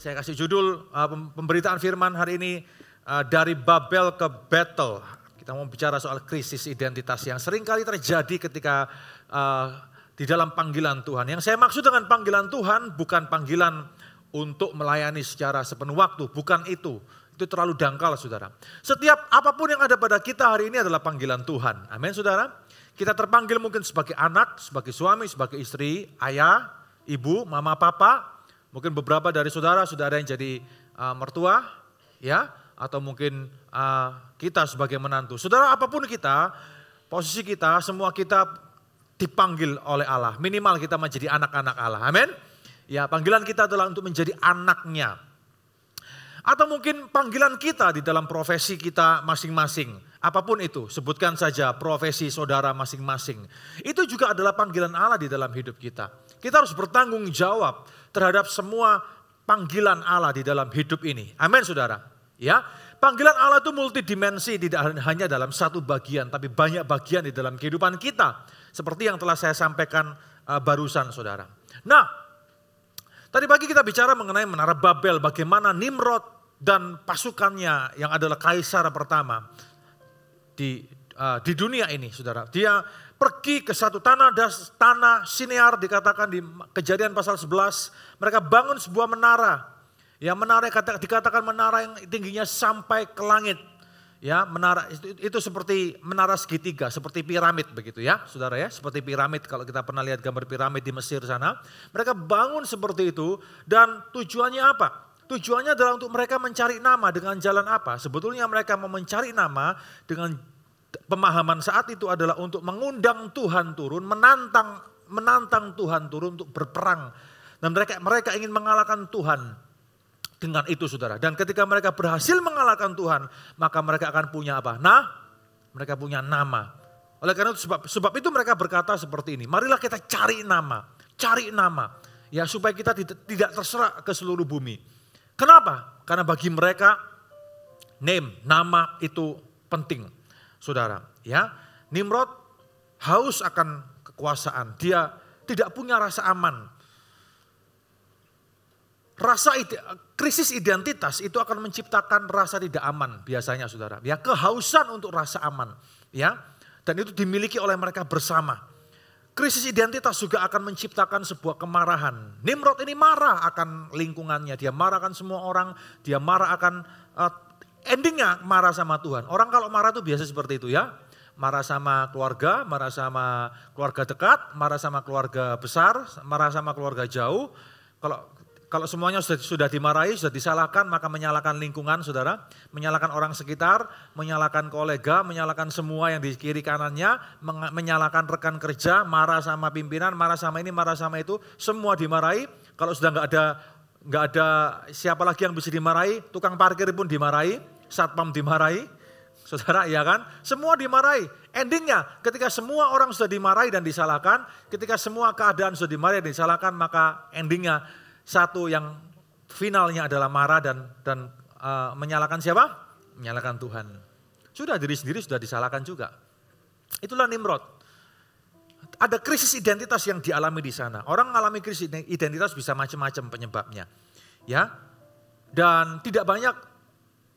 Saya kasih judul uh, pemberitaan firman hari ini uh, dari Babel ke battle. Kita mau bicara soal krisis identitas yang sering kali terjadi ketika uh, di dalam panggilan Tuhan. Yang saya maksud dengan panggilan Tuhan bukan panggilan untuk melayani secara sepenuh waktu, bukan itu. Itu terlalu dangkal saudara. Setiap apapun yang ada pada kita hari ini adalah panggilan Tuhan. Amin saudara. Kita terpanggil mungkin sebagai anak, sebagai suami, sebagai istri, ayah, ibu, mama, papa, Mungkin beberapa dari saudara sudah ada yang jadi uh, mertua, ya, atau mungkin uh, kita sebagai menantu. Saudara, apapun kita, posisi kita, semua kita dipanggil oleh Allah. Minimal kita menjadi anak-anak Allah. Amin. Ya, panggilan kita adalah untuk menjadi anaknya. Atau mungkin panggilan kita di dalam profesi kita masing-masing apapun itu, sebutkan saja profesi saudara masing-masing. Itu juga adalah panggilan Allah di dalam hidup kita. Kita harus bertanggung jawab terhadap semua panggilan Allah di dalam hidup ini. Amin saudara. Ya, panggilan Allah itu multidimensi, tidak hanya dalam satu bagian, tapi banyak bagian di dalam kehidupan kita. Seperti yang telah saya sampaikan eh, barusan saudara. Nah, tadi pagi kita bicara mengenai menara Babel, bagaimana Nimrod dan pasukannya yang adalah kaisar pertama di eh, di dunia ini saudara. Dia pergi ke satu tanah das tanah Sinear dikatakan di kejadian pasal 11. Mereka bangun sebuah menara. Ya menara dikatakan menara yang tingginya sampai ke langit. Ya menara itu, itu seperti menara segitiga, seperti piramid begitu ya saudara ya. Seperti piramid kalau kita pernah lihat gambar piramid di Mesir sana. Mereka bangun seperti itu dan tujuannya apa? Tujuannya adalah untuk mereka mencari nama dengan jalan apa? Sebetulnya mereka mau mencari nama dengan pemahaman saat itu adalah untuk mengundang Tuhan turun, menantang menantang Tuhan turun untuk berperang. Dan mereka mereka ingin mengalahkan Tuhan dengan itu saudara. Dan ketika mereka berhasil mengalahkan Tuhan, maka mereka akan punya apa? Nah, mereka punya nama. Oleh karena itu sebab, sebab itu mereka berkata seperti ini, marilah kita cari nama, cari nama. Ya supaya kita tidak, tidak terserak ke seluruh bumi. Kenapa? Karena bagi mereka name, nama itu penting saudara. Ya, Nimrod haus akan kekuasaan. Dia tidak punya rasa aman. Rasa ide, krisis identitas itu akan menciptakan rasa tidak aman biasanya saudara. Ya, kehausan untuk rasa aman. Ya, dan itu dimiliki oleh mereka bersama. Krisis identitas juga akan menciptakan sebuah kemarahan. Nimrod ini marah akan lingkungannya, dia marah akan semua orang, dia marah akan uh, Endingnya marah sama Tuhan. Orang kalau marah tuh biasa seperti itu ya. Marah sama keluarga, marah sama keluarga dekat, marah sama keluarga besar, marah sama keluarga jauh. Kalau kalau semuanya sudah, sudah dimarahi, sudah disalahkan, maka menyalahkan lingkungan saudara, menyalahkan orang sekitar, menyalahkan kolega, menyalahkan semua yang di kiri kanannya, menyalahkan rekan kerja, marah sama pimpinan, marah sama ini, marah sama itu, semua dimarahi. Kalau sudah nggak ada nggak ada siapa lagi yang bisa dimarahi, tukang parkir pun dimarahi, satpam dimarahi, saudara ya kan? Semua dimarahi. Endingnya ketika semua orang sudah dimarahi dan disalahkan, ketika semua keadaan sudah dimarahi dan disalahkan, maka endingnya satu yang finalnya adalah marah dan dan uh, menyalahkan siapa? Menyalahkan Tuhan. Sudah diri sendiri sudah disalahkan juga. Itulah Nimrod ada krisis identitas yang dialami di sana. Orang mengalami krisis identitas bisa macam-macam penyebabnya. Ya. Dan tidak banyak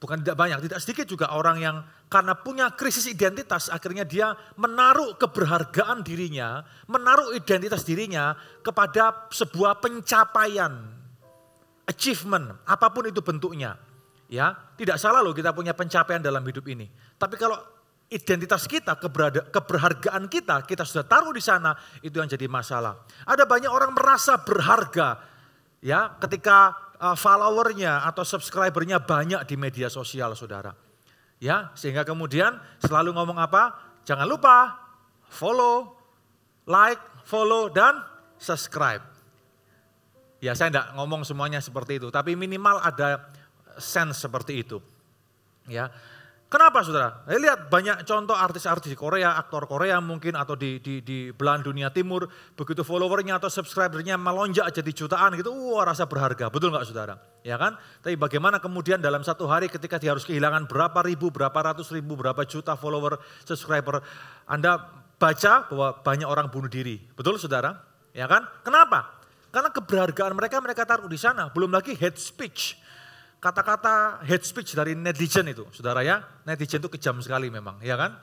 bukan tidak banyak, tidak sedikit juga orang yang karena punya krisis identitas akhirnya dia menaruh keberhargaan dirinya, menaruh identitas dirinya kepada sebuah pencapaian, achievement, apapun itu bentuknya. Ya, tidak salah loh kita punya pencapaian dalam hidup ini. Tapi kalau identitas kita, keberada, keberhargaan kita, kita sudah taruh di sana, itu yang jadi masalah. Ada banyak orang merasa berharga Ya, ketika uh, followernya atau subscribernya banyak di media sosial saudara. Ya, sehingga kemudian selalu ngomong apa? Jangan lupa follow, like, follow, dan subscribe. Ya saya tidak ngomong semuanya seperti itu, tapi minimal ada sense seperti itu. Ya, Kenapa saudara? Saya lihat banyak contoh artis-artis di Korea, aktor Korea mungkin atau di, di, di belahan dunia timur. Begitu followernya atau subscribernya melonjak jadi jutaan gitu, wah rasa berharga. Betul nggak saudara? Ya kan? Tapi bagaimana kemudian dalam satu hari ketika dia harus kehilangan berapa ribu, berapa ratus ribu, berapa juta follower, subscriber. Anda baca bahwa banyak orang bunuh diri. Betul saudara? Ya kan? Kenapa? Karena keberhargaan mereka, mereka taruh di sana. Belum lagi hate speech kata-kata hate speech dari netizen itu, saudara ya, netizen itu kejam sekali memang, ya kan?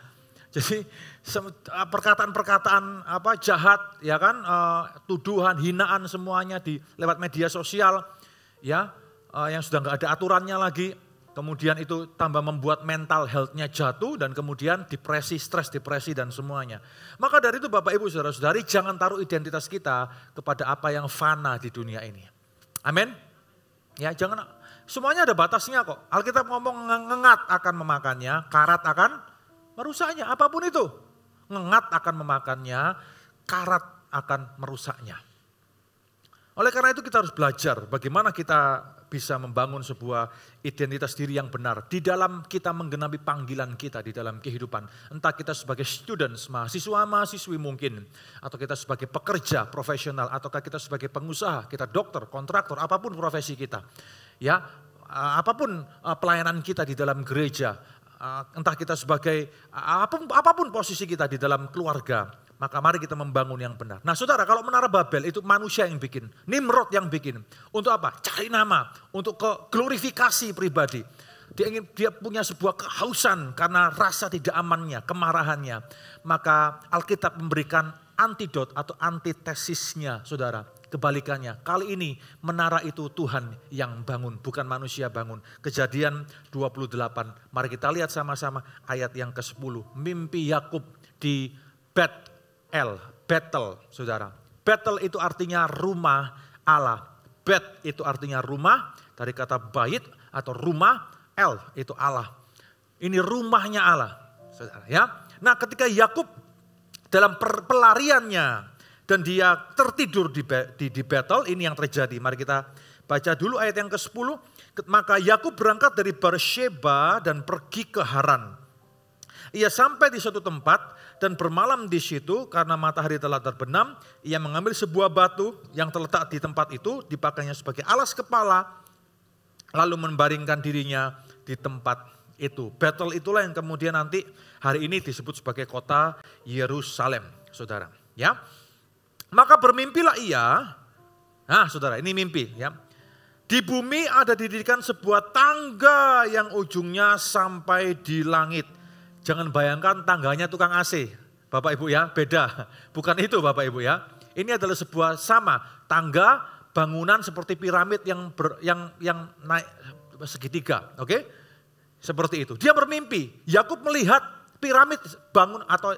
Jadi eh, perkataan-perkataan apa jahat, ya kan, eh, tuduhan, hinaan semuanya di lewat media sosial, ya, eh, yang sudah nggak ada aturannya lagi. Kemudian itu tambah membuat mental health-nya jatuh dan kemudian depresi, stres, depresi dan semuanya. Maka dari itu Bapak Ibu Saudara-saudari jangan taruh identitas kita kepada apa yang fana di dunia ini. Amin. Ya, jangan Semuanya ada batasnya kok. Alkitab ngomong ngengat akan memakannya, karat akan merusaknya. Apapun itu, ngengat akan memakannya, karat akan merusaknya. Oleh karena itu kita harus belajar bagaimana kita bisa membangun sebuah identitas diri yang benar di dalam kita menggenapi panggilan kita di dalam kehidupan. Entah kita sebagai students, mahasiswa, mahasiswi mungkin, atau kita sebagai pekerja profesional, ataukah kita sebagai pengusaha, kita dokter, kontraktor, apapun profesi kita ya eh, apapun eh, pelayanan kita di dalam gereja, eh, entah kita sebagai apapun, apapun posisi kita di dalam keluarga, maka mari kita membangun yang benar. Nah saudara kalau menara Babel itu manusia yang bikin, Nimrod yang bikin. Untuk apa? Cari nama, untuk ke glorifikasi pribadi. Dia, ingin, dia punya sebuah kehausan karena rasa tidak amannya, kemarahannya. Maka Alkitab memberikan antidot atau antitesisnya saudara kebalikannya. Kali ini menara itu Tuhan yang bangun, bukan manusia bangun. Kejadian 28. Mari kita lihat sama-sama ayat yang ke-10. Mimpi Yakub di Bet El, Betel, saudara. Betel itu artinya rumah Allah. Bet itu artinya rumah, dari kata bait atau rumah, El itu Allah. Ini rumahnya Allah, ya. Nah ketika Yakub dalam pelariannya dan dia tertidur di, di, di battle. Ini yang terjadi. Mari kita baca dulu ayat yang ke-10. Maka Yakub berangkat dari Bersheba dan pergi ke Haran. Ia sampai di suatu tempat dan bermalam di situ karena matahari telah terbenam. Ia mengambil sebuah batu yang terletak di tempat itu, dipakainya sebagai alas kepala, lalu membaringkan dirinya di tempat itu. Battle itulah yang kemudian nanti hari ini disebut sebagai kota Yerusalem, saudara. Ya, maka bermimpilah ia, nah saudara ini mimpi ya. Di bumi ada didirikan sebuah tangga yang ujungnya sampai di langit. Jangan bayangkan tangganya tukang AC, Bapak Ibu ya, beda. Bukan itu Bapak Ibu ya. Ini adalah sebuah sama tangga bangunan seperti piramid yang ber, yang yang naik segitiga, oke? Okay? Seperti itu. Dia bermimpi, Yakub melihat piramid bangun atau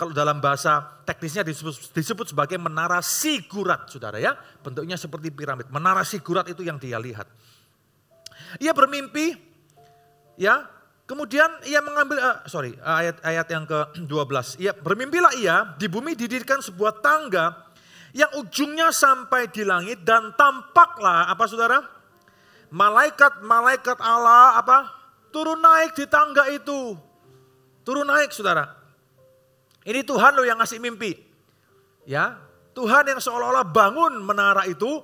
kalau dalam bahasa teknisnya disebut, disebut sebagai menara sigurat, saudara ya. Bentuknya seperti piramid. Menara sigurat itu yang dia lihat. Ia bermimpi, ya. Kemudian ia mengambil, uh, sorry, ayat-ayat yang ke-12. Ia bermimpilah ia di bumi didirikan sebuah tangga yang ujungnya sampai di langit dan tampaklah apa saudara? Malaikat-malaikat Allah apa? Turun naik di tangga itu. Turun naik saudara. Ini Tuhan loh yang ngasih mimpi. Ya, Tuhan yang seolah-olah bangun menara itu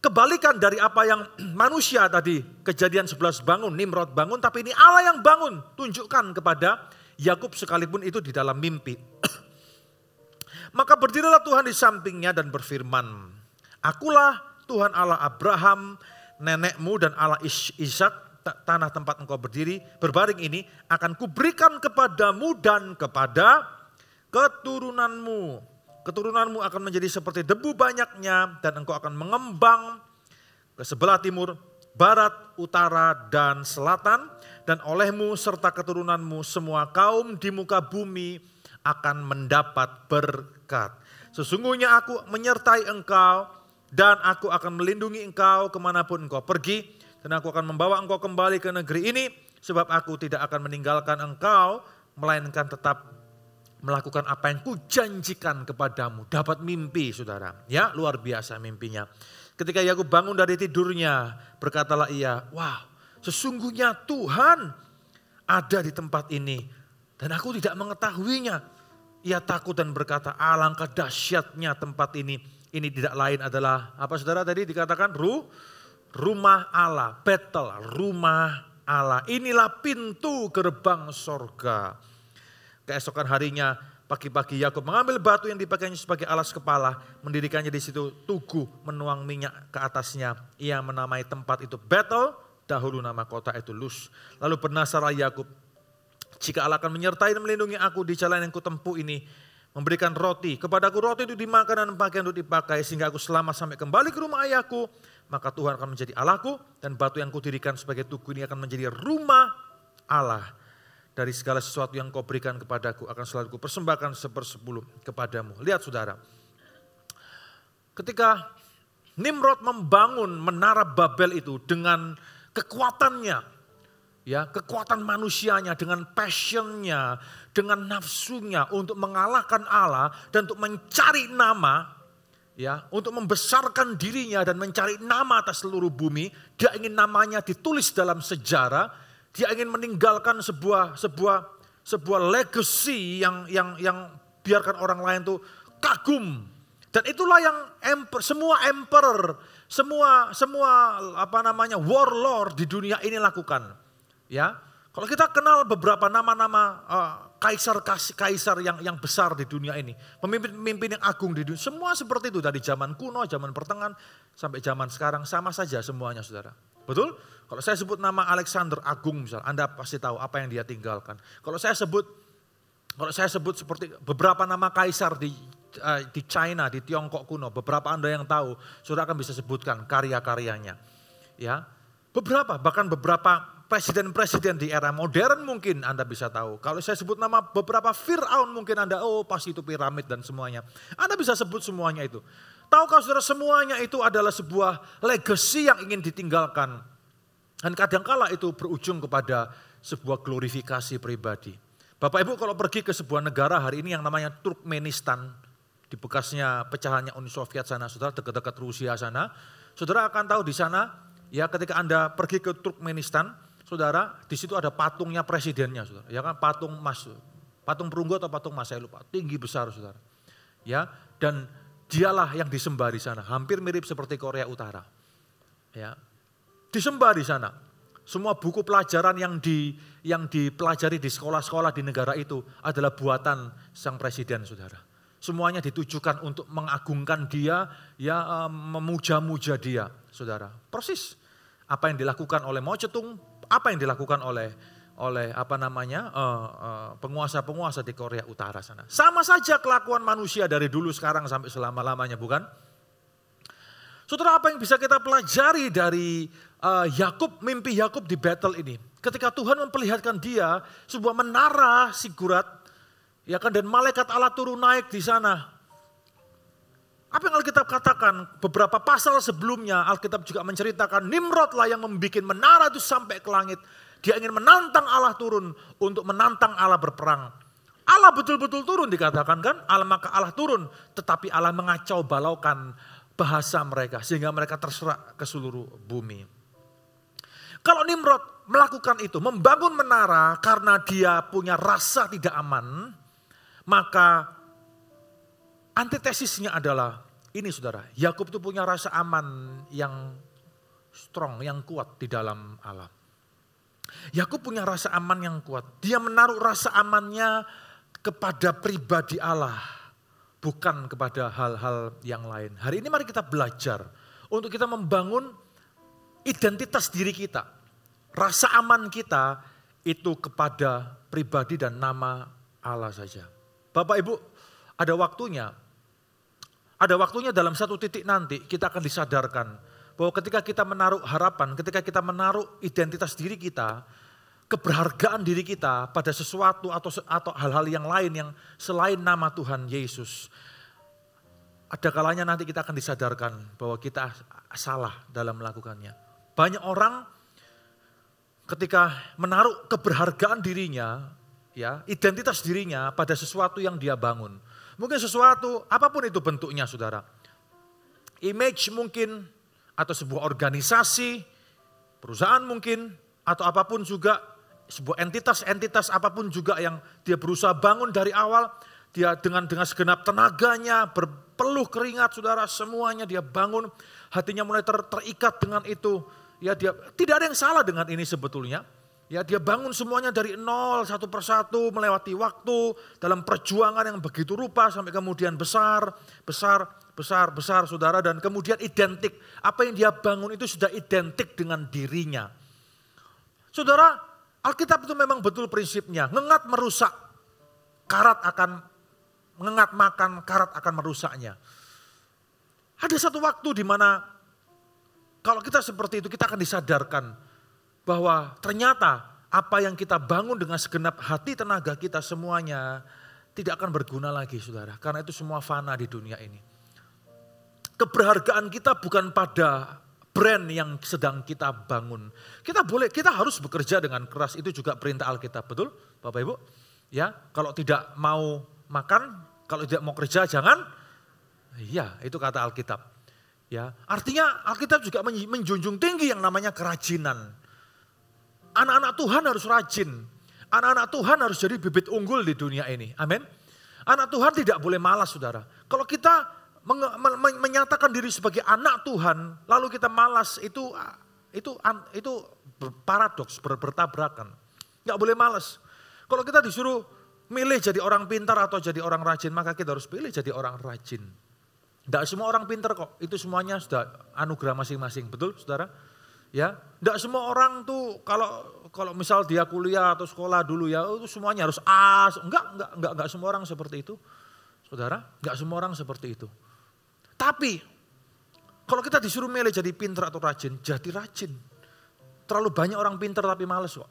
kebalikan dari apa yang manusia tadi kejadian 11 bangun, Nimrod bangun, tapi ini Allah yang bangun, tunjukkan kepada Yakub sekalipun itu di dalam mimpi. Maka berdirilah Tuhan di sampingnya dan berfirman, Akulah Tuhan Allah Abraham, nenekmu dan Allah Ishak, tanah tempat engkau berdiri, berbaring ini akan kuberikan kepadamu dan kepada keturunanmu. Keturunanmu akan menjadi seperti debu banyaknya dan engkau akan mengembang ke sebelah timur, barat, utara, dan selatan. Dan olehmu serta keturunanmu semua kaum di muka bumi akan mendapat berkat. Sesungguhnya aku menyertai engkau dan aku akan melindungi engkau kemanapun engkau pergi dan aku akan membawa engkau kembali ke negeri ini sebab aku tidak akan meninggalkan engkau melainkan tetap melakukan apa yang kujanjikan kepadamu. Dapat mimpi saudara. Ya luar biasa mimpinya. Ketika Yakub bangun dari tidurnya berkatalah ia. Wow sesungguhnya Tuhan ada di tempat ini. Dan aku tidak mengetahuinya. Ia takut dan berkata alangkah dahsyatnya tempat ini. Ini tidak lain adalah apa saudara tadi dikatakan ruh rumah Allah, Betel, rumah Allah. Inilah pintu gerbang sorga. Keesokan harinya pagi-pagi Yakub mengambil batu yang dipakainya sebagai alas kepala, mendirikannya di situ tugu menuang minyak ke atasnya. Ia menamai tempat itu Betel, dahulu nama kota itu Luz. Lalu penasaran Yakub, jika Allah akan menyertai dan melindungi aku di jalan yang kutempuh ini, memberikan roti. Kepadaku roti itu dimakan dan pakaian itu dipakai sehingga aku selama sampai kembali ke rumah ayahku. Maka Tuhan akan menjadi Allahku dan batu yang kudirikan sebagai tugu ini akan menjadi rumah Allah. Dari segala sesuatu yang kau berikan kepadaku akan selalu kupersembahkan sepersepuluh kepadamu. Lihat saudara, ketika Nimrod membangun menara Babel itu dengan kekuatannya, ya kekuatan manusianya dengan passionnya, dengan nafsunya untuk mengalahkan Allah dan untuk mencari nama, ya untuk membesarkan dirinya dan mencari nama atas seluruh bumi. Dia ingin namanya ditulis dalam sejarah. Dia ingin meninggalkan sebuah sebuah sebuah legacy yang yang yang biarkan orang lain tuh kagum. Dan itulah yang emper semua emperor, semua semua apa namanya warlord di dunia ini lakukan Ya, kalau kita kenal beberapa nama-nama eh, kaisar kaisar yang yang besar di dunia ini, pemimpin-pemimpin yang agung di dunia, semua seperti itu dari zaman kuno, zaman pertengahan sampai zaman sekarang sama saja semuanya, saudara. Betul? Kalau saya sebut nama Alexander Agung misal, Anda pasti tahu apa yang dia tinggalkan. Kalau saya sebut kalau saya sebut seperti beberapa nama kaisar di eh, di China, di Tiongkok kuno, beberapa Anda yang tahu, Saudara akan bisa sebutkan karya-karyanya. Ya. Beberapa, bahkan beberapa presiden-presiden di era modern mungkin Anda bisa tahu. Kalau saya sebut nama beberapa Fir'aun mungkin Anda, oh pasti itu piramid dan semuanya. Anda bisa sebut semuanya itu. Tahukah saudara semuanya itu adalah sebuah legacy yang ingin ditinggalkan. Dan kadangkala itu berujung kepada sebuah glorifikasi pribadi. Bapak Ibu kalau pergi ke sebuah negara hari ini yang namanya Turkmenistan, di bekasnya pecahannya Uni Soviet sana, saudara dekat-dekat Rusia sana, saudara akan tahu di sana, ya ketika Anda pergi ke Turkmenistan, saudara, di situ ada patungnya presidennya, saudara. Ya kan, patung emas, patung perunggu atau patung emas saya lupa, tinggi besar, saudara. Ya, dan dialah yang disembah di sana, hampir mirip seperti Korea Utara. Ya, disembah di sana. Semua buku pelajaran yang di yang dipelajari di sekolah-sekolah di negara itu adalah buatan sang presiden, saudara. Semuanya ditujukan untuk mengagungkan dia, ya eh, memuja-muja dia, saudara. Persis apa yang dilakukan oleh Mao Zedong apa yang dilakukan oleh oleh apa namanya eh, eh, penguasa-penguasa uh, uh, di Korea Utara sana. Sama saja kelakuan manusia dari dulu sekarang sampai selama-lamanya bukan? Saudara apa yang bisa kita pelajari dari uh, Yakub mimpi Yakub di battle ini? Ketika Tuhan memperlihatkan dia sebuah menara sigurat ya kan dan malaikat Allah turun naik di sana apa yang Alkitab katakan? Beberapa pasal sebelumnya Alkitab juga menceritakan Nimrod lah yang membuat menara itu sampai ke langit. Dia ingin menantang Allah turun untuk menantang Allah berperang. Allah betul-betul turun dikatakan kan? Allah maka Allah turun, tetapi Allah mengacau balaukan bahasa mereka sehingga mereka terserak ke seluruh bumi. Kalau Nimrod melakukan itu, membangun menara karena dia punya rasa tidak aman, maka Antitesisnya adalah ini saudara, Yakub itu punya rasa aman yang strong, yang kuat di dalam Allah. Yakub punya rasa aman yang kuat. Dia menaruh rasa amannya kepada pribadi Allah, bukan kepada hal-hal yang lain. Hari ini mari kita belajar untuk kita membangun identitas diri kita. Rasa aman kita itu kepada pribadi dan nama Allah saja. Bapak Ibu, ada waktunya ada waktunya dalam satu titik nanti kita akan disadarkan bahwa ketika kita menaruh harapan, ketika kita menaruh identitas diri kita, keberhargaan diri kita pada sesuatu atau atau hal-hal yang lain yang selain nama Tuhan Yesus. Ada kalanya nanti kita akan disadarkan bahwa kita salah dalam melakukannya. Banyak orang ketika menaruh keberhargaan dirinya, ya, identitas dirinya pada sesuatu yang dia bangun. Mungkin sesuatu, apapun itu bentuknya saudara. Image mungkin, atau sebuah organisasi, perusahaan mungkin, atau apapun juga, sebuah entitas-entitas apapun juga yang dia berusaha bangun dari awal, dia dengan dengan segenap tenaganya berpeluh keringat saudara semuanya dia bangun hatinya mulai ter, terikat dengan itu ya dia tidak ada yang salah dengan ini sebetulnya Ya, dia bangun semuanya dari nol, satu persatu, melewati waktu, dalam perjuangan yang begitu rupa, sampai kemudian besar, besar, besar, besar, saudara. Dan kemudian identik, apa yang dia bangun itu sudah identik dengan dirinya. Saudara, Alkitab itu memang betul prinsipnya, ngengat merusak, karat akan, ngengat makan, karat akan merusaknya. Ada satu waktu di mana kalau kita seperti itu, kita akan disadarkan bahwa ternyata apa yang kita bangun dengan segenap hati tenaga kita semuanya tidak akan berguna lagi saudara. Karena itu semua fana di dunia ini. Keberhargaan kita bukan pada brand yang sedang kita bangun. Kita boleh, kita harus bekerja dengan keras. Itu juga perintah Alkitab, betul, Bapak Ibu? Ya, kalau tidak mau makan, kalau tidak mau kerja, jangan. Iya, itu kata Alkitab. Ya, artinya Alkitab juga menjunjung tinggi yang namanya kerajinan. Anak-anak Tuhan harus rajin. Anak-anak Tuhan harus jadi bibit unggul di dunia ini. Amin. Anak Tuhan tidak boleh malas, saudara. Kalau kita menyatakan diri sebagai anak Tuhan, lalu kita malas itu itu itu paradoks ber, bertabrakan. Gak boleh malas. Kalau kita disuruh milih jadi orang pintar atau jadi orang rajin, maka kita harus pilih jadi orang rajin. Tidak semua orang pintar kok, itu semuanya sudah anugerah masing-masing, betul saudara? Ya, tidak semua orang tuh kalau kalau misal dia kuliah atau sekolah dulu ya oh, itu semuanya harus A, enggak enggak enggak enggak semua orang seperti itu. Saudara, enggak semua orang seperti itu. Tapi kalau kita disuruh milih jadi pinter atau rajin, jadi rajin. Terlalu banyak orang pinter tapi males kok.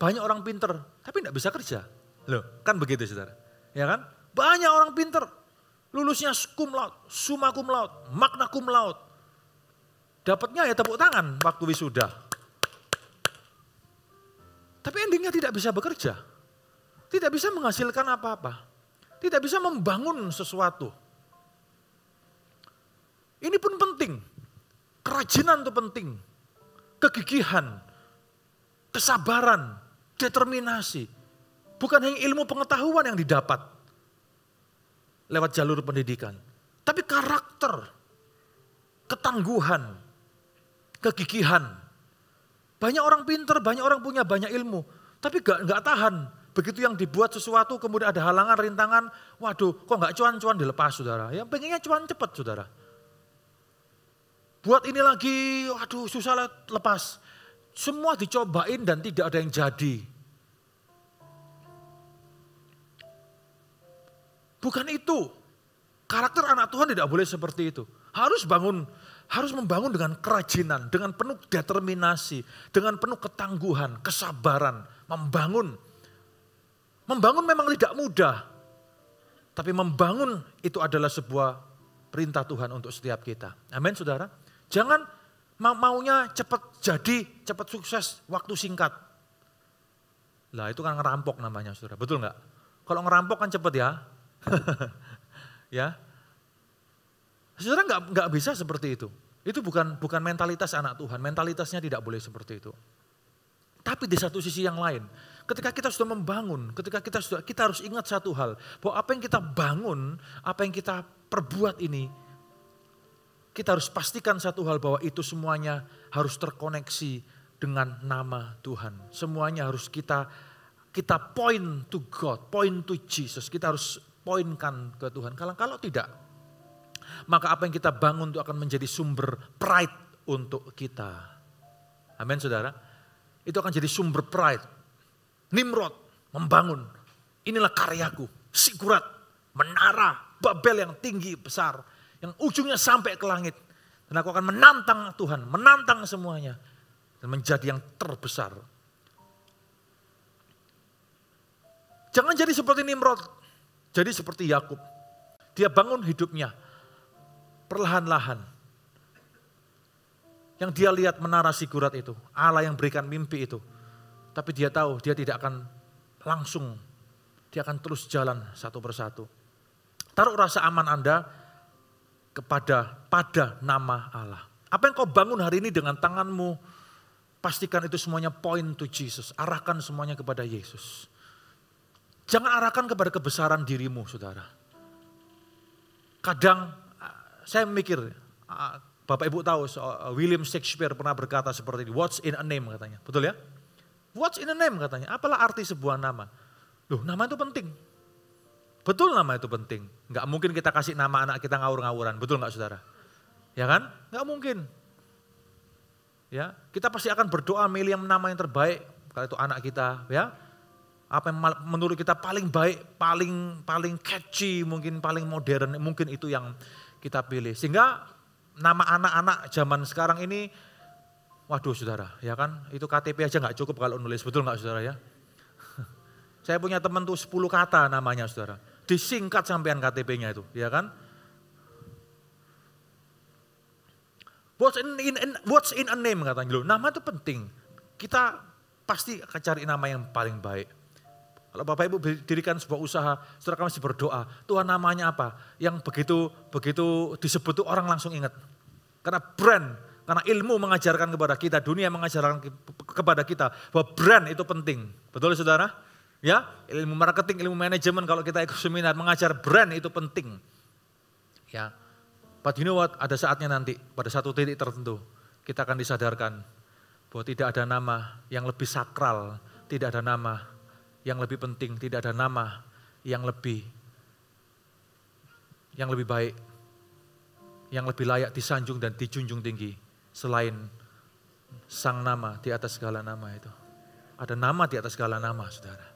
Banyak orang pinter tapi enggak bisa kerja. Loh, kan begitu saudara. Ya kan? Banyak orang pinter, lulusnya skum laut, summa cum laude, magna cum laude, Dapatnya ya tepuk tangan waktu wisuda. Tapi endingnya tidak bisa bekerja. Tidak bisa menghasilkan apa-apa. Tidak bisa membangun sesuatu. Ini pun penting. Kerajinan itu penting. Kegigihan, kesabaran, determinasi. Bukan hanya ilmu pengetahuan yang didapat lewat jalur pendidikan, tapi karakter, ketangguhan, kegigihan. Banyak orang pinter, banyak orang punya banyak ilmu, tapi gak, gak tahan. Begitu yang dibuat sesuatu, kemudian ada halangan, rintangan, waduh kok gak cuan-cuan dilepas saudara. ya pengennya cuan cepat saudara. Buat ini lagi, waduh susah lepas. Semua dicobain dan tidak ada yang jadi. Bukan itu. Karakter anak Tuhan tidak boleh seperti itu. Harus bangun harus membangun dengan kerajinan, dengan penuh determinasi, dengan penuh ketangguhan, kesabaran, membangun. Membangun memang tidak mudah, tapi membangun itu adalah sebuah perintah Tuhan untuk setiap kita. Amin saudara. Jangan maunya cepat jadi, cepat sukses, waktu singkat. Lah itu kan ngerampok namanya saudara, betul nggak? Kalau ngerampok kan cepat ya. ya, Saudara nggak nggak bisa seperti itu. Itu bukan bukan mentalitas anak Tuhan. Mentalitasnya tidak boleh seperti itu. Tapi di satu sisi yang lain, ketika kita sudah membangun, ketika kita sudah kita harus ingat satu hal bahwa apa yang kita bangun, apa yang kita perbuat ini kita harus pastikan satu hal bahwa itu semuanya harus terkoneksi dengan nama Tuhan. Semuanya harus kita kita point to God, point to Jesus. Kita harus pointkan ke Tuhan. Kalau kalau tidak, maka apa yang kita bangun itu akan menjadi sumber pride untuk kita. Amin saudara. Itu akan jadi sumber pride. Nimrod membangun. Inilah karyaku. Sikurat, menara, babel yang tinggi, besar. Yang ujungnya sampai ke langit. Dan aku akan menantang Tuhan, menantang semuanya. Dan menjadi yang terbesar. Jangan jadi seperti Nimrod. Jadi seperti Yakub. Dia bangun hidupnya perlahan-lahan. Yang dia lihat menara sigurat itu, Allah yang berikan mimpi itu. Tapi dia tahu dia tidak akan langsung, dia akan terus jalan satu persatu. Taruh rasa aman Anda kepada pada nama Allah. Apa yang kau bangun hari ini dengan tanganmu, pastikan itu semuanya point to Jesus. Arahkan semuanya kepada Yesus. Jangan arahkan kepada kebesaran dirimu, saudara. Kadang saya mikir, ah, Bapak Ibu tahu uh, William Shakespeare pernah berkata seperti ini, what's in a name katanya, betul ya? What's in a name katanya, apalah arti sebuah nama? Loh nama itu penting, betul nama itu penting. Nggak mungkin kita kasih nama anak kita ngawur-ngawuran, betul nggak saudara? Ya kan? Nggak mungkin. Ya, kita pasti akan berdoa milih yang nama yang terbaik kalau itu anak kita, ya apa yang menurut kita paling baik, paling paling catchy, mungkin paling modern, mungkin itu yang kita pilih. Sehingga nama anak-anak zaman sekarang ini, waduh saudara, ya kan? Itu KTP aja nggak cukup kalau nulis, betul nggak saudara ya? Saya punya teman tuh 10 kata namanya saudara. Disingkat sampean KTP-nya itu, ya kan? What's in, in, in, what's in a name katanya Loh, Nama itu penting. Kita pasti cari nama yang paling baik. Kalau Bapak Ibu dirikan sebuah usaha, setelah kami masih berdoa. Tuhan namanya apa? Yang begitu begitu disebut itu orang langsung ingat. Karena brand, karena ilmu mengajarkan kepada kita, dunia mengajarkan kepada kita bahwa brand itu penting. Betul saudara? Ya, ilmu marketing, ilmu manajemen kalau kita ikut seminar mengajar brand itu penting. Ya, But you know what, ada saatnya nanti, pada satu titik tertentu, kita akan disadarkan bahwa tidak ada nama yang lebih sakral, tidak ada nama yang lebih penting, tidak ada nama yang lebih yang lebih baik, yang lebih layak disanjung dan dijunjung tinggi selain sang nama di atas segala nama itu. Ada nama di atas segala nama, saudara.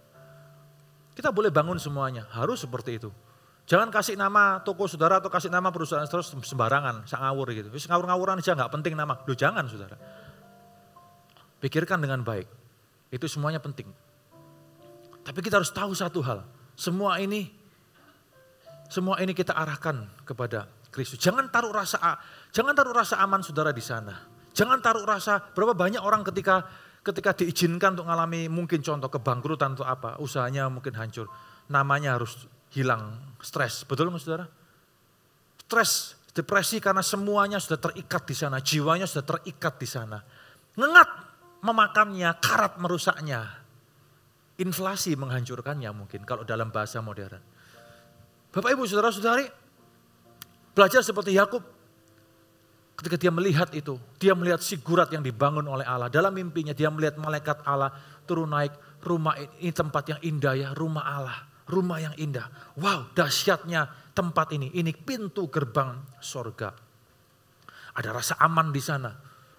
Kita boleh bangun semuanya, harus seperti itu. Jangan kasih nama toko saudara atau kasih nama perusahaan terus sembarangan, sang ngawur gitu. Terus ngawur-ngawuran aja nggak penting nama. Lu jangan, saudara. Pikirkan dengan baik. Itu semuanya penting. Tapi kita harus tahu satu hal, semua ini semua ini kita arahkan kepada Kristus. Jangan taruh rasa jangan taruh rasa aman saudara di sana. Jangan taruh rasa berapa banyak orang ketika ketika diizinkan untuk mengalami mungkin contoh kebangkrutan atau apa, usahanya mungkin hancur. Namanya harus hilang stres, betul nggak saudara? Stres, depresi karena semuanya sudah terikat di sana, jiwanya sudah terikat di sana. Ngengat memakannya, karat merusaknya. Inflasi menghancurkannya mungkin kalau dalam bahasa modern. Bapak Ibu Saudara-saudari, belajar seperti Yakub. Ketika dia melihat itu, dia melihat sigurat yang dibangun oleh Allah. Dalam mimpinya dia melihat malaikat Allah turun naik rumah ini tempat yang indah ya, rumah Allah, rumah yang indah. Wow, dahsyatnya tempat ini. Ini pintu gerbang sorga. Ada rasa aman di sana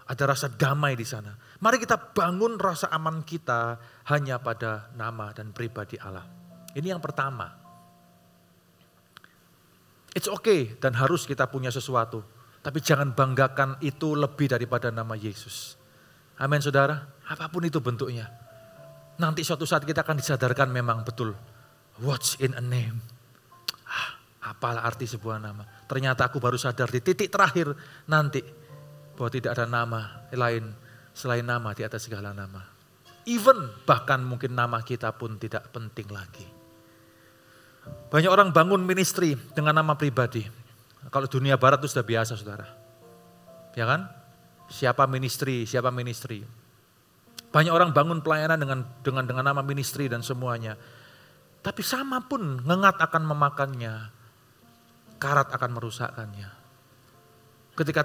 ada rasa damai di sana. Mari kita bangun rasa aman kita hanya pada nama dan pribadi Allah. Ini yang pertama. It's okay dan harus kita punya sesuatu. Tapi jangan banggakan itu lebih daripada nama Yesus. Amin saudara. Apapun itu bentuknya. Nanti suatu saat kita akan disadarkan memang betul. What's in a name? Ah, apalah arti sebuah nama. Ternyata aku baru sadar di titik terakhir nanti bahwa tidak ada nama lain selain nama di atas segala nama. Even bahkan mungkin nama kita pun tidak penting lagi. Banyak orang bangun ministry dengan nama pribadi. Kalau dunia barat itu sudah biasa saudara. Ya kan? Siapa ministry, siapa ministry. Banyak orang bangun pelayanan dengan dengan dengan nama ministry dan semuanya. Tapi sama pun ngengat akan memakannya. Karat akan merusakkannya. Ketika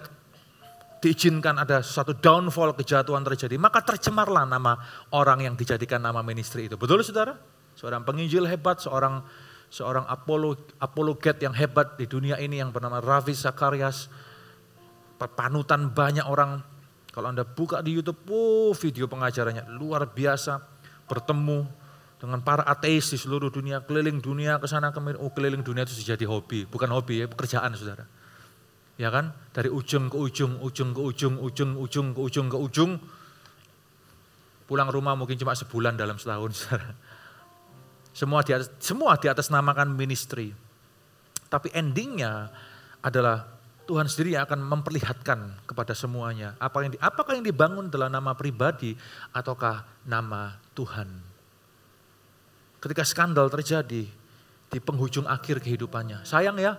diizinkan ada suatu downfall kejatuhan terjadi, maka tercemarlah nama orang yang dijadikan nama ministry itu. Betul saudara? Seorang penginjil hebat, seorang seorang apolo, apologet yang hebat di dunia ini yang bernama Ravi Zacharias, perpanutan banyak orang. Kalau Anda buka di Youtube, oh, video pengajarannya luar biasa, bertemu dengan para ateis di seluruh dunia, keliling dunia, ke sana kemari, oh keliling dunia itu jadi hobi, bukan hobi ya, pekerjaan saudara ya kan? Dari ujung ke ujung, ujung ke ujung, ujung, ujung ke ujung ke ujung. Pulang rumah mungkin cuma sebulan dalam setahun. semua di atas, semua di atas namakan ministry. Tapi endingnya adalah Tuhan sendiri yang akan memperlihatkan kepada semuanya apa yang di, apakah yang dibangun dalam nama pribadi ataukah nama Tuhan. Ketika skandal terjadi di penghujung akhir kehidupannya, sayang ya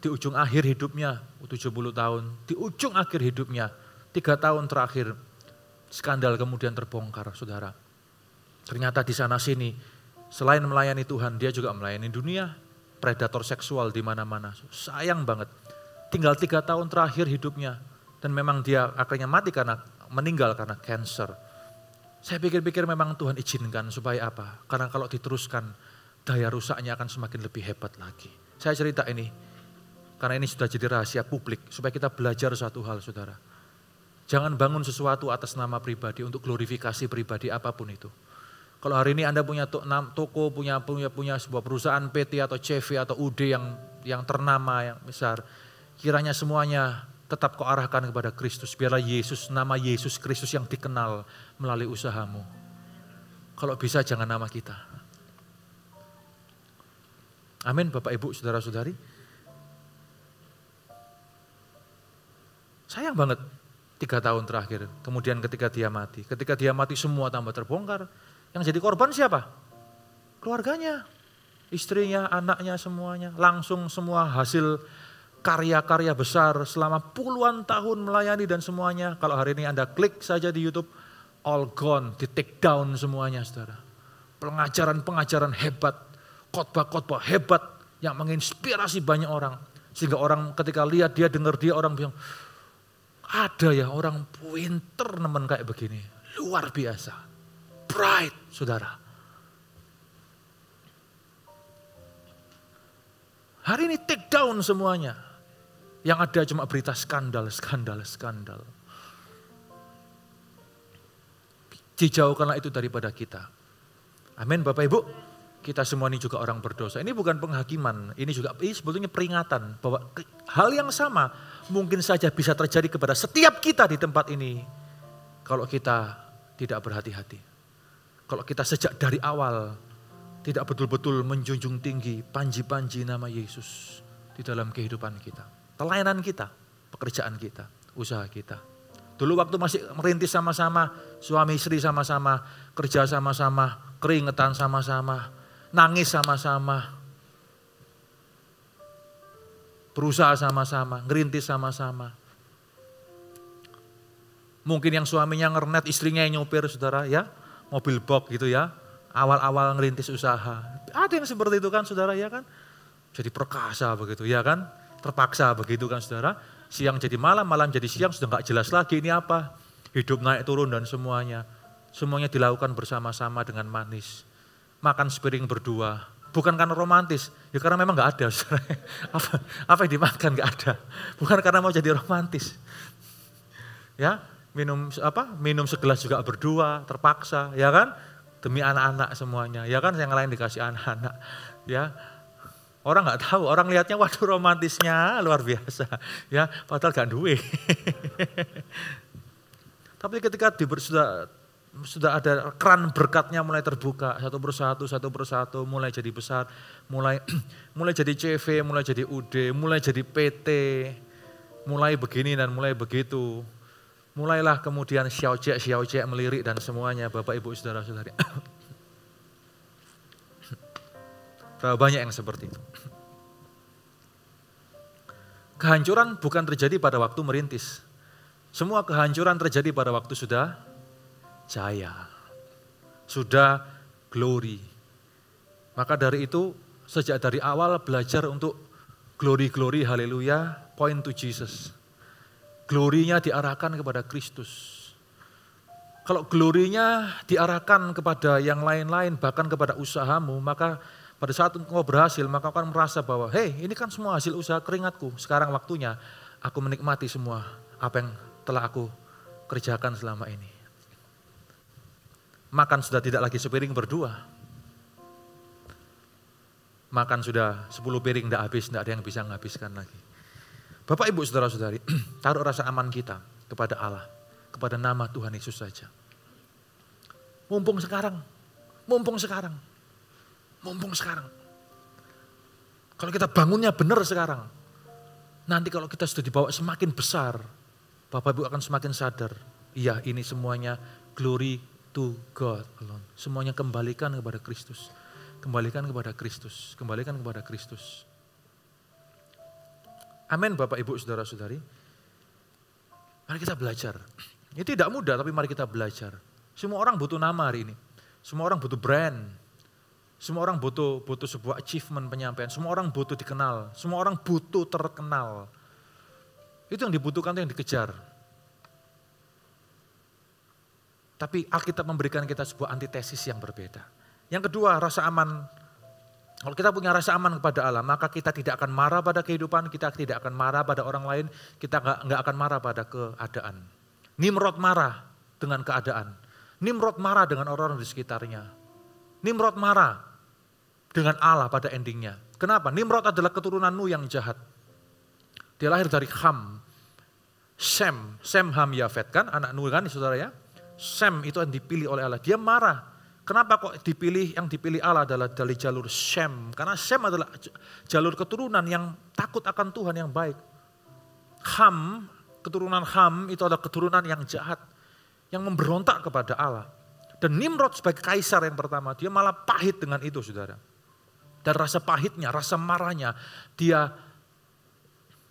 di ujung akhir hidupnya 70 tahun, di ujung akhir hidupnya tiga tahun terakhir skandal kemudian terbongkar, saudara. Ternyata di sana sini selain melayani Tuhan, dia juga melayani dunia, predator seksual di mana-mana. Sayang banget, tinggal tiga tahun terakhir hidupnya dan memang dia akhirnya mati karena meninggal karena cancer. Saya pikir-pikir memang Tuhan izinkan supaya apa? Karena kalau diteruskan daya rusaknya akan semakin lebih hebat lagi. Saya cerita ini, karena ini sudah jadi rahasia publik, supaya kita belajar satu hal, saudara. Jangan bangun sesuatu atas nama pribadi untuk glorifikasi pribadi apapun itu. Kalau hari ini Anda punya toko, punya punya punya sebuah perusahaan PT atau CV atau UD yang yang ternama, yang besar, kiranya semuanya tetap kau arahkan kepada Kristus. Biarlah Yesus, nama Yesus Kristus yang dikenal melalui usahamu. Kalau bisa jangan nama kita. Amin Bapak Ibu, Saudara-saudari. Sayang banget tiga tahun terakhir. Kemudian ketika dia mati. Ketika dia mati semua tambah terbongkar. Yang jadi korban siapa? Keluarganya, istrinya, anaknya semuanya. Langsung semua hasil karya-karya besar selama puluhan tahun melayani dan semuanya. Kalau hari ini Anda klik saja di Youtube, all gone, di take down semuanya saudara. Pengajaran-pengajaran hebat, khotbah-khotbah hebat yang menginspirasi banyak orang. Sehingga orang ketika lihat dia, dengar dia, orang bilang, ada ya orang pinter teman kayak begini. Luar biasa. Pride, saudara. Hari ini take down semuanya. Yang ada cuma berita skandal, skandal, skandal. Dijauhkanlah itu daripada kita. Amin Bapak Ibu kita semua ini juga orang berdosa. Ini bukan penghakiman, ini juga ini sebetulnya peringatan bahwa hal yang sama mungkin saja bisa terjadi kepada setiap kita di tempat ini kalau kita tidak berhati-hati. Kalau kita sejak dari awal tidak betul-betul menjunjung tinggi panji-panji nama Yesus di dalam kehidupan kita, pelayanan kita, pekerjaan kita, usaha kita. Dulu waktu masih merintis sama-sama, suami istri sama-sama, kerja sama-sama, keringetan sama-sama, nangis sama-sama, berusaha sama-sama, ngerintis sama-sama. Mungkin yang suaminya ngernet, istrinya yang nyopir, saudara, ya, mobil box gitu ya, awal-awal ngerintis usaha. Ada yang seperti itu kan, saudara, ya kan? Jadi perkasa begitu, ya kan? Terpaksa begitu kan, saudara? Siang jadi malam, malam jadi siang, sudah nggak jelas lagi ini apa. Hidup naik turun dan semuanya. Semuanya dilakukan bersama-sama dengan manis makan sepiring berdua. Bukan karena romantis, ya karena memang nggak ada. apa, apa yang dimakan nggak ada. Bukan karena mau jadi romantis. Ya, minum apa? Minum segelas juga berdua, terpaksa, ya kan? Demi anak-anak semuanya, ya kan? Yang lain dikasih anak-anak, ya. Orang nggak tahu, orang lihatnya waduh romantisnya luar biasa, ya. Padahal gak duit. Tapi ketika sudah sudah ada keran berkatnya mulai terbuka satu persatu satu persatu mulai jadi besar mulai mulai jadi CV mulai jadi UD mulai jadi PT mulai begini dan mulai begitu mulailah kemudian xiaojie xiaojie melirik dan semuanya Bapak Ibu saudara-saudari banyak yang seperti itu kehancuran bukan terjadi pada waktu merintis semua kehancuran terjadi pada waktu sudah jaya. Sudah glory. Maka dari itu sejak dari awal belajar untuk glory-glory haleluya point to Jesus. Glorinya diarahkan kepada Kristus. Kalau glorinya diarahkan kepada yang lain-lain bahkan kepada usahamu maka pada saat engkau berhasil maka akan merasa bahwa hei ini kan semua hasil usaha keringatku sekarang waktunya aku menikmati semua apa yang telah aku kerjakan selama ini. Makan sudah tidak lagi sepiring berdua. Makan sudah 10 piring tidak habis, tidak ada yang bisa menghabiskan lagi. Bapak ibu saudara saudari, taruh rasa aman kita kepada Allah, kepada nama Tuhan Yesus saja. Mumpung sekarang, mumpung sekarang, mumpung sekarang. Kalau kita bangunnya benar sekarang, nanti kalau kita sudah dibawa semakin besar, Bapak Ibu akan semakin sadar, iya ini semuanya glory to God alone. Semuanya kembalikan kepada Kristus. Kembalikan kepada Kristus. Kembalikan kepada Kristus. Amin Bapak Ibu Saudara-saudari. Mari kita belajar. Ini tidak mudah tapi mari kita belajar. Semua orang butuh nama hari ini. Semua orang butuh brand. Semua orang butuh butuh sebuah achievement penyampaian. Semua orang butuh dikenal. Semua orang butuh terkenal. Itu yang dibutuhkan, itu yang dikejar. Tapi Alkitab memberikan kita sebuah antitesis yang berbeda. Yang kedua, rasa aman. Kalau kita punya rasa aman kepada Allah, maka kita tidak akan marah pada kehidupan, kita tidak akan marah pada orang lain, kita nggak akan marah pada keadaan. Nimrod marah dengan keadaan. Nimrod marah dengan orang-orang di sekitarnya. Nimrod marah dengan Allah pada endingnya. Kenapa? Nimrod adalah keturunan Nuh yang jahat. Dia lahir dari Ham, Sem, Sem Ham Yafet kan, anak Nuh kan saudara ya. Sem itu yang dipilih oleh Allah. Dia marah. Kenapa kok dipilih yang dipilih Allah adalah dari jalur Sem? Karena Sem adalah jalur keturunan yang takut akan Tuhan yang baik. Ham, keturunan Ham itu adalah keturunan yang jahat, yang memberontak kepada Allah. Dan Nimrod sebagai kaisar yang pertama, dia malah pahit dengan itu saudara. Dan rasa pahitnya, rasa marahnya, dia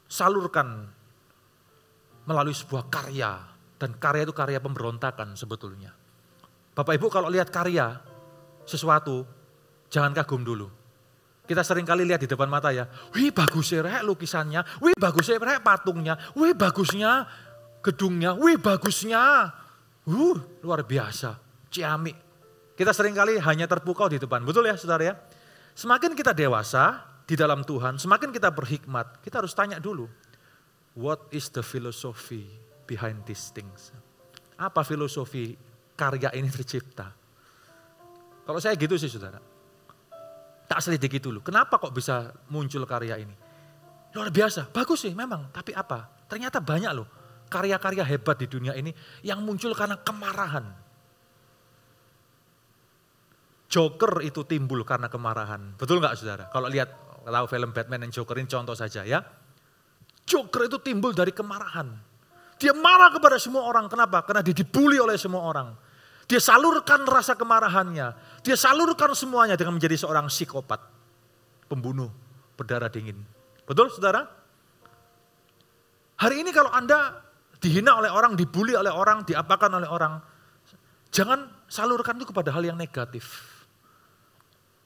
salurkan melalui sebuah karya dan karya itu karya pemberontakan sebetulnya. Bapak Ibu kalau lihat karya sesuatu, jangan kagum dulu. Kita sering kali lihat di depan mata ya, wih bagusnya rek lukisannya, wih bagusnya rek patungnya, wih bagusnya gedungnya, wih bagusnya. Uh, luar biasa, ciamik. Kita sering kali hanya terpukau di depan, betul ya saudara ya? Semakin kita dewasa di dalam Tuhan, semakin kita berhikmat, kita harus tanya dulu, what is the philosophy behind these things? Apa filosofi karya ini tercipta? Kalau saya gitu sih saudara. Tak selidiki dulu. Kenapa kok bisa muncul karya ini? Luar biasa, bagus sih memang. Tapi apa? Ternyata banyak loh karya-karya hebat di dunia ini yang muncul karena kemarahan. Joker itu timbul karena kemarahan. Betul nggak saudara? Kalau lihat tahu film Batman dan Joker ini contoh saja ya. Joker itu timbul dari kemarahan. Dia marah kepada semua orang. Kenapa? Karena dia dibully oleh semua orang. Dia salurkan rasa kemarahannya. Dia salurkan semuanya dengan menjadi seorang psikopat. Pembunuh, berdarah dingin. Betul saudara? Hari ini kalau Anda dihina oleh orang, dibully oleh orang, diapakan oleh orang, jangan salurkan itu kepada hal yang negatif.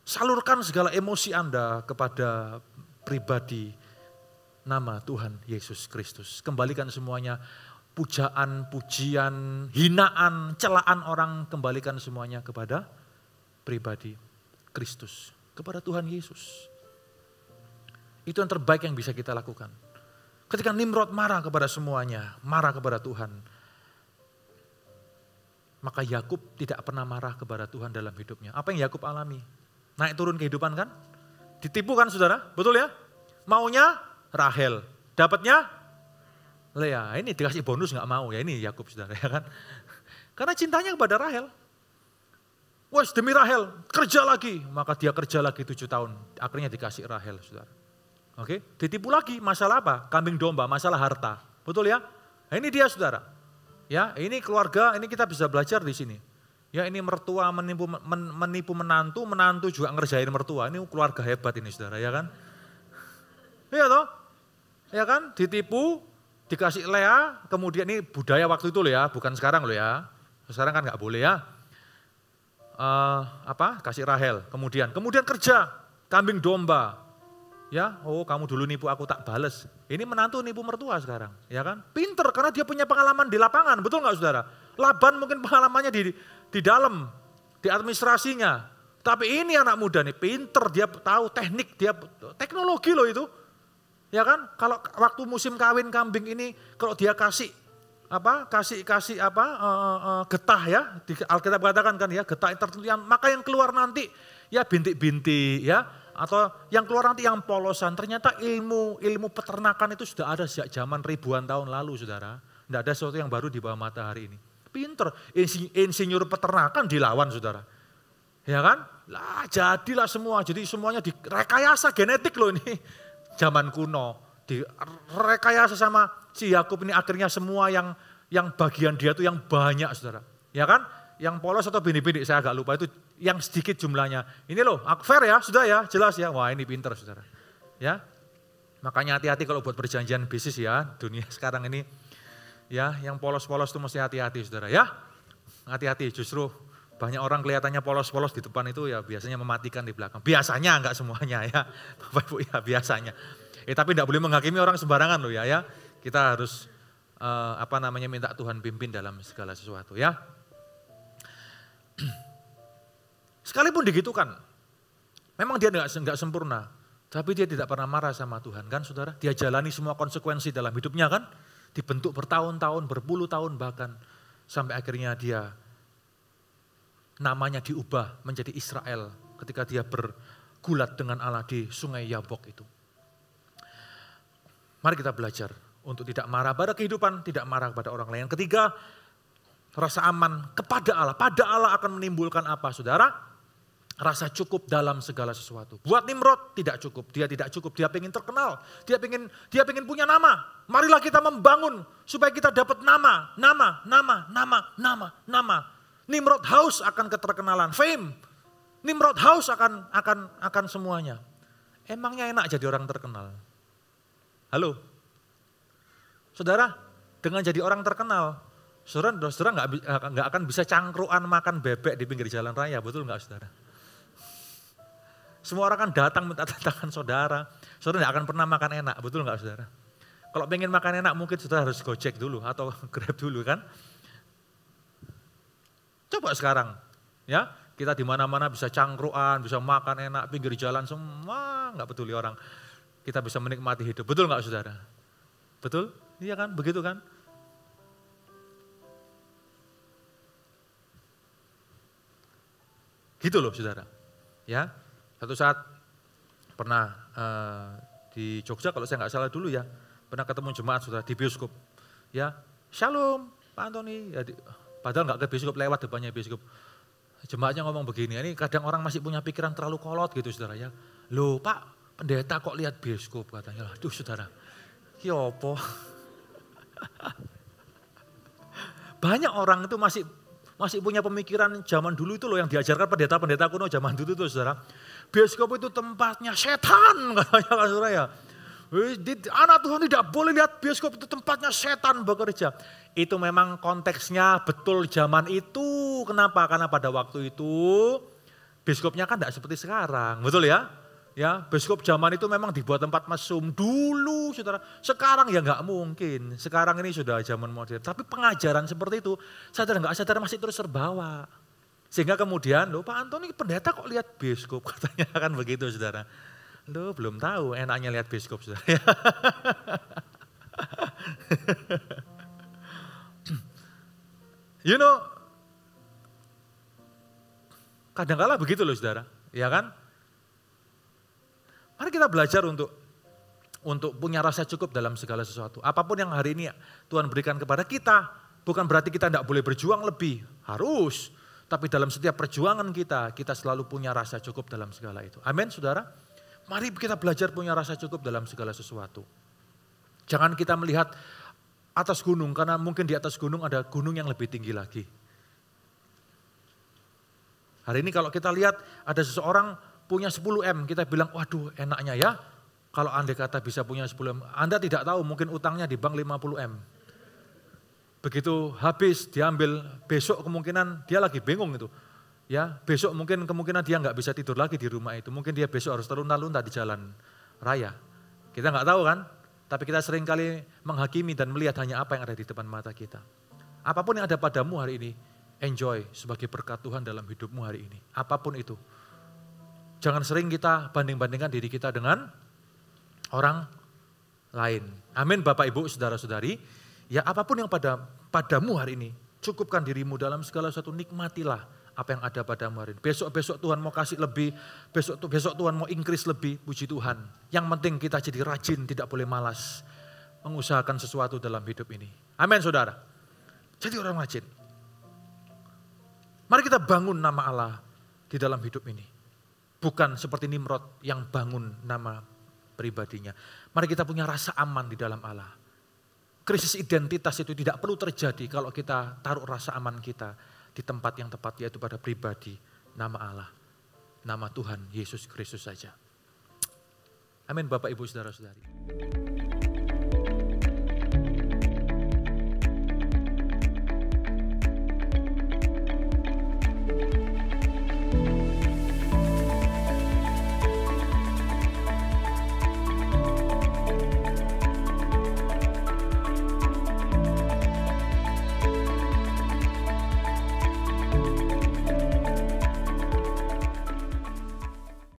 Salurkan segala emosi Anda kepada pribadi nama Tuhan Yesus Kristus. Kembalikan semuanya pujaan, pujian, hinaan, celaan orang kembalikan semuanya kepada pribadi Kristus, kepada Tuhan Yesus. Itu yang terbaik yang bisa kita lakukan. Ketika Nimrod marah kepada semuanya, marah kepada Tuhan, maka Yakub tidak pernah marah kepada Tuhan dalam hidupnya. Apa yang Yakub alami? Naik turun kehidupan kan? Ditipu kan saudara? Betul ya? Maunya Rahel. Dapatnya Lea. Ya, ini dikasih bonus nggak mau ya ini Yakub saudara ya kan. Karena cintanya kepada Rahel. Wes demi Rahel, kerja lagi. Maka dia kerja lagi tujuh tahun. Akhirnya dikasih Rahel, saudara. Oke, ditipu lagi. Masalah apa? Kambing domba, masalah harta. Betul ya? Nah, ini dia, saudara. Ya, ini keluarga, ini kita bisa belajar di sini. Ya, ini mertua menipu, menipu menantu, menantu juga ngerjain mertua. Ini keluarga hebat ini, saudara, ya kan? Iya toh? ya kan? Ditipu, dikasih lea, kemudian ini budaya waktu itu loh ya, bukan sekarang loh ya. Sekarang kan nggak boleh ya. Uh, apa? Kasih Rahel. Kemudian, kemudian kerja kambing domba. Ya, oh kamu dulu nipu aku tak bales. Ini menantu nipu mertua sekarang, ya kan? Pinter karena dia punya pengalaman di lapangan, betul nggak saudara? Laban mungkin pengalamannya di di dalam, di administrasinya. Tapi ini anak muda nih, pinter dia tahu teknik, dia teknologi loh itu. Ya kan? Kalau waktu musim kawin kambing ini kalau dia kasih apa kasih kasih apa e, e, getah ya di Alkitab katakan kan ya getah yang tertentu yang maka yang keluar nanti ya bintik-bintik ya atau yang keluar nanti yang polosan ternyata ilmu ilmu peternakan itu sudah ada sejak zaman ribuan tahun lalu saudara tidak ada sesuatu yang baru di bawah matahari ini pinter insinyur peternakan dilawan saudara ya kan lah jadilah semua jadi semuanya direkayasa genetik loh ini zaman kuno direkayasa sama si Yakub ini akhirnya semua yang yang bagian dia itu yang banyak saudara. Ya kan? Yang polos atau bini-bini saya agak lupa itu yang sedikit jumlahnya. Ini loh, aku fair ya, sudah ya, jelas ya. Wah ini pinter saudara. Ya, makanya hati-hati kalau buat perjanjian bisnis ya dunia sekarang ini. Ya, yang polos-polos itu mesti hati-hati saudara ya. Hati-hati justru banyak orang kelihatannya polos-polos di depan itu ya biasanya mematikan di belakang. Biasanya enggak semuanya ya. Bapak Ibu ya biasanya. Eh tapi enggak boleh menghakimi orang sembarangan loh ya ya. Kita harus eh, apa namanya minta Tuhan pimpin dalam segala sesuatu ya. Sekalipun begitu kan, memang dia enggak, enggak sempurna. Tapi dia tidak pernah marah sama Tuhan kan saudara. Dia jalani semua konsekuensi dalam hidupnya kan. Dibentuk bertahun-tahun, berpuluh tahun bahkan. Sampai akhirnya dia namanya diubah menjadi Israel ketika dia bergulat dengan Allah di sungai Yabok itu. Mari kita belajar untuk tidak marah pada kehidupan, tidak marah kepada orang lain. Ketiga, rasa aman kepada Allah. Pada Allah akan menimbulkan apa, saudara? Rasa cukup dalam segala sesuatu. Buat Nimrod tidak cukup, dia tidak cukup, dia ingin terkenal, dia ingin dia ingin punya nama. Marilah kita membangun supaya kita dapat nama, nama, nama, nama, nama, nama. Nimrod House akan keterkenalan, fame. Nimrod House akan akan akan semuanya. Emangnya enak jadi orang terkenal? Halo. Saudara, dengan jadi orang terkenal, saudara saudara nggak eh, nggak akan bisa cangkruan makan bebek di pinggir jalan raya, betul nggak saudara? Semua orang kan datang minta tangan saudara. Saudara nggak akan pernah makan enak, betul nggak saudara? Kalau pengen makan enak mungkin saudara harus gojek dulu atau grab dulu kan. Coba sekarang, ya kita di mana-mana bisa cangkruan, bisa makan enak, pinggir jalan semua, nggak peduli orang. Kita bisa menikmati hidup, betul nggak saudara? Betul? Iya kan, begitu kan? Gitu loh saudara. Ya, satu saat pernah eh, di Jogja kalau saya nggak salah dulu ya, pernah ketemu jemaat saudara di bioskop. Ya, shalom Pak Antoni. Ya, di, Padahal nggak ke bioskop, lewat depannya bioskop. Jemaatnya ngomong begini, ini kadang orang masih punya pikiran terlalu kolot gitu saudara ya. Loh pak, pendeta kok lihat bioskop katanya. Aduh saudara, kiopo. Banyak orang itu masih masih punya pemikiran zaman dulu itu loh yang diajarkan pendeta-pendeta kuno zaman dulu itu saudara. Bioskop itu tempatnya setan katanya kan saudara ya. Anak Tuhan tidak boleh lihat bioskop itu tempatnya setan bekerja. Itu memang konteksnya betul zaman itu. Kenapa? Karena pada waktu itu bioskopnya kan tidak seperti sekarang. Betul ya? Ya, bioskop zaman itu memang dibuat tempat mesum dulu, saudara. Sekarang ya nggak mungkin. Sekarang ini sudah zaman modern. Tapi pengajaran seperti itu, sadar nggak sadar masih terus terbawa. Sehingga kemudian, loh Pak Antoni pendeta kok lihat bioskop katanya kan begitu, saudara. Lu belum tahu enaknya lihat bioskop, sudah, you know, kadang-kala begitu loh saudara, ya kan? Mari kita belajar untuk untuk punya rasa cukup dalam segala sesuatu. Apapun yang hari ini Tuhan berikan kepada kita, bukan berarti kita tidak boleh berjuang lebih, harus. Tapi dalam setiap perjuangan kita, kita selalu punya rasa cukup dalam segala itu. Amin, saudara. Mari kita belajar punya rasa cukup dalam segala sesuatu. Jangan kita melihat atas gunung, karena mungkin di atas gunung ada gunung yang lebih tinggi lagi. Hari ini kalau kita lihat ada seseorang punya 10M, kita bilang, waduh enaknya ya, kalau Anda kata bisa punya 10M. Anda tidak tahu mungkin utangnya di bank 50M. Begitu habis diambil, besok kemungkinan dia lagi bingung itu. Ya, besok mungkin kemungkinan dia nggak bisa tidur lagi di rumah itu. Mungkin dia besok harus terlunta-lunta di jalan raya. Kita nggak tahu kan? Tapi kita sering kali menghakimi dan melihat hanya apa yang ada di depan mata kita. Apapun yang ada padamu hari ini, enjoy sebagai berkat Tuhan dalam hidupmu hari ini. Apapun itu. Jangan sering kita banding-bandingkan diri kita dengan orang lain. Amin Bapak Ibu, Saudara-saudari. Ya apapun yang pada padamu hari ini, cukupkan dirimu dalam segala sesuatu, nikmatilah apa yang ada padamu hari ini. Besok-besok Tuhan mau kasih lebih, besok besok Tuhan mau increase lebih, puji Tuhan. Yang penting kita jadi rajin, tidak boleh malas mengusahakan sesuatu dalam hidup ini. Amin saudara. Jadi orang rajin. Mari kita bangun nama Allah di dalam hidup ini. Bukan seperti Nimrod yang bangun nama pribadinya. Mari kita punya rasa aman di dalam Allah. Krisis identitas itu tidak perlu terjadi kalau kita taruh rasa aman kita di tempat yang tepat yaitu pada pribadi nama Allah, nama Tuhan Yesus Kristus saja. Amin Bapak Ibu Saudara-saudari.